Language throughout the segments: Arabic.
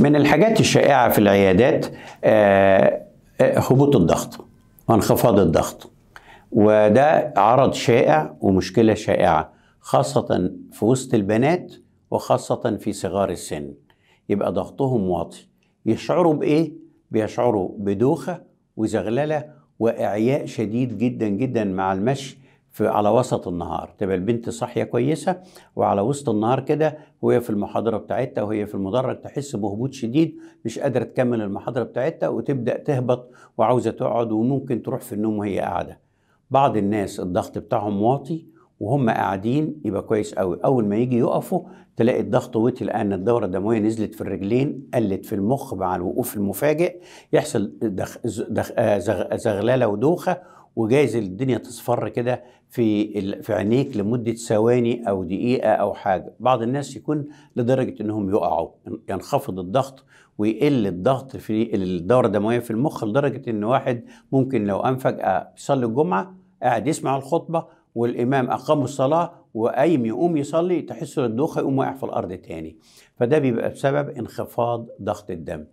من الحاجات الشائعة في العيادات آه، آه، هبوط الضغط وانخفاض الضغط وده عرض شائع ومشكلة شائعة خاصة في وسط البنات وخاصة في صغار السن يبقى ضغطهم واطي يشعروا بإيه؟ بيشعروا بدوخة وزغللة وإعياء شديد جدا جدا مع المشي في على وسط النهار تبقى البنت صاحيه كويسه وعلى وسط النهار كده وهي في المحاضره بتاعتها وهي في المدرج تحس بهبوط شديد مش قادره تكمل المحاضره بتاعتها وتبدا تهبط وعاوزه تقعد وممكن تروح في النوم وهي قاعده بعض الناس الضغط بتاعهم واطي وهم قاعدين يبقى كويس قوي اول ما يجي يقفوا تلاقي الضغط وطي لان الدوره الدمويه نزلت في الرجلين قلت في المخ مع الوقوف المفاجئ يحصل دخ... زغ... آه، زغلاله ودوخه وجايز الدنيا تصفر كده في في عينيك لمده ثواني او دقيقه او حاجه بعض الناس يكون لدرجه انهم يقعوا ينخفض الضغط ويقل الضغط في الدوره الدمويه في المخ لدرجه ان واحد ممكن لو قام فجاه يصلي الجمعه قاعد يسمع الخطبه والامام اقام الصلاه وقايم يقوم يصلي تحس الدوخه يقوم واقع في الارض تاني فده بيبقى بسبب انخفاض ضغط الدم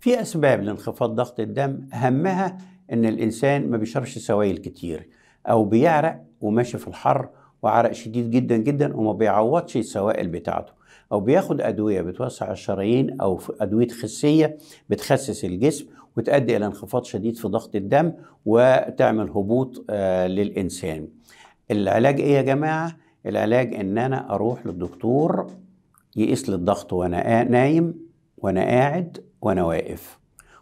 في اسباب لانخفاض ضغط الدم اهمها ان الانسان ما بيشربش سوائل كتير او بيعرق وماشي في الحر وعرق شديد جدا جدا وما بيعوضش السوائل بتاعته او بياخد ادويه بتوسع الشرايين او ادويه خسيه بتخسس الجسم وتؤدي الى انخفاض شديد في ضغط الدم وتعمل هبوط آه، للانسان العلاج ايه يا جماعه العلاج ان انا اروح للدكتور يقيس لي الضغط وانا نايم وانا قاعد وانا واقف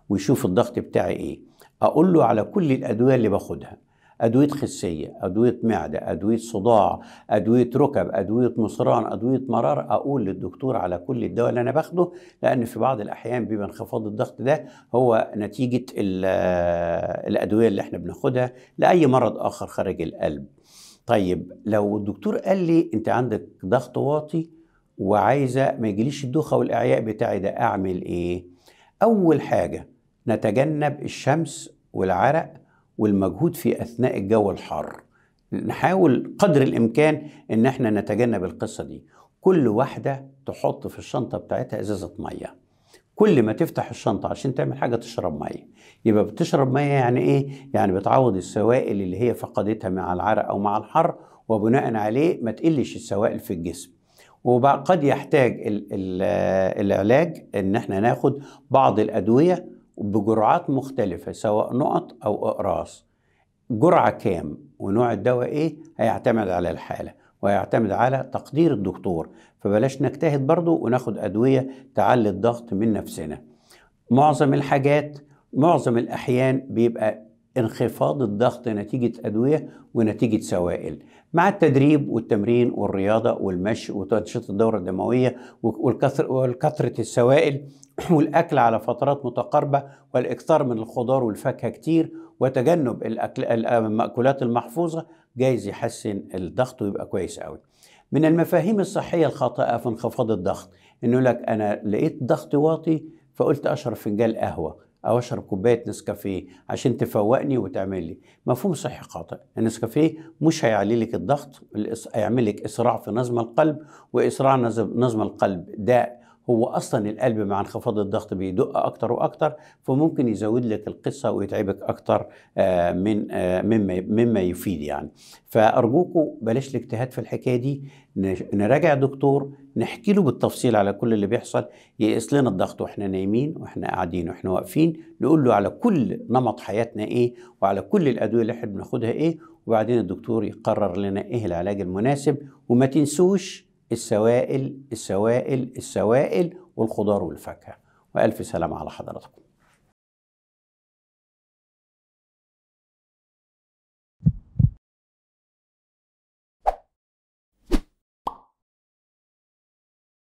ويشوف الضغط بتاعي ايه اقول له على كل الادويه اللي باخدها ادويه خسيه ادويه معده ادويه صداع ادويه ركب ادويه مصران ادويه مرار اقول للدكتور على كل الدواء اللي انا باخده لان في بعض الاحيان بيبقى انخفاض الضغط ده هو نتيجه آه، الادويه اللي احنا بناخدها لاي مرض اخر خارج القلب طيب لو الدكتور قال لي انت عندك ضغط واطي وعايزه ما يجيليش الدوخه والاعياء بتاعي ده اعمل ايه اول حاجه نتجنب الشمس والعرق والمجهود في اثناء الجو الحار نحاول قدر الامكان ان احنا نتجنب القصه دي كل واحده تحط في الشنطه بتاعتها ازازه ميه كل ما تفتح الشنطه عشان تعمل حاجه تشرب ميه يبقى بتشرب ميه يعني ايه يعني بتعوض السوائل اللي هي فقدتها مع العرق او مع الحر وبناء عليه ما تقلش السوائل في الجسم وقد يحتاج الـ الـ العلاج ان احنا ناخد بعض الادويه بجرعات مختلفة سواء نقط أو أقراص جرعة كام ونوع الدواء إيه هيعتمد على الحالة ويعتمد على تقدير الدكتور فبلاش نجتهد برضو وناخد أدوية تعلي الضغط من نفسنا معظم الحاجات معظم الأحيان بيبقى انخفاض الضغط نتيجة أدوية ونتيجة سوائل مع التدريب والتمرين والرياضة والمشي وتنشيط الدورة الدموية والكثرة السوائل والأكل على فترات متقاربة والإكثار من الخضار والفاكهة كتير وتجنب الأكل المأكولات المحفوظة جايز يحسن الضغط ويبقى كويس قوي من المفاهيم الصحية الخاطئة في انخفاض الضغط إنه لك أنا لقيت ضغطي واطي فقلت أشرب فنجان قهوة او اشرب كوبايه نسكافيه عشان تفوقني وتعمل لي مفهوم صحي خاطئ النسكافيه مش هيعلي لك الضغط هيعمل لك اسراع في نظم القلب واسراع نظم القلب ده هو اصلا القلب مع انخفاض الضغط بيدق اكتر واكتر فممكن يزود لك القصه ويتعبك اكتر آه، من آه، مما مما يفيد يعني فارجوكوا بلاش الاجتهاد في الحكايه دي نراجع دكتور نحكي له بالتفصيل على كل اللي بيحصل يقيس لنا الضغط واحنا نايمين واحنا قاعدين واحنا واقفين نقول له على كل نمط حياتنا ايه وعلى كل الادويه اللي احنا بناخدها ايه وبعدين الدكتور يقرر لنا ايه العلاج المناسب وما تنسوش السوائل السوائل السوائل والخضار والفاكهة وألف سلام على حضراتكم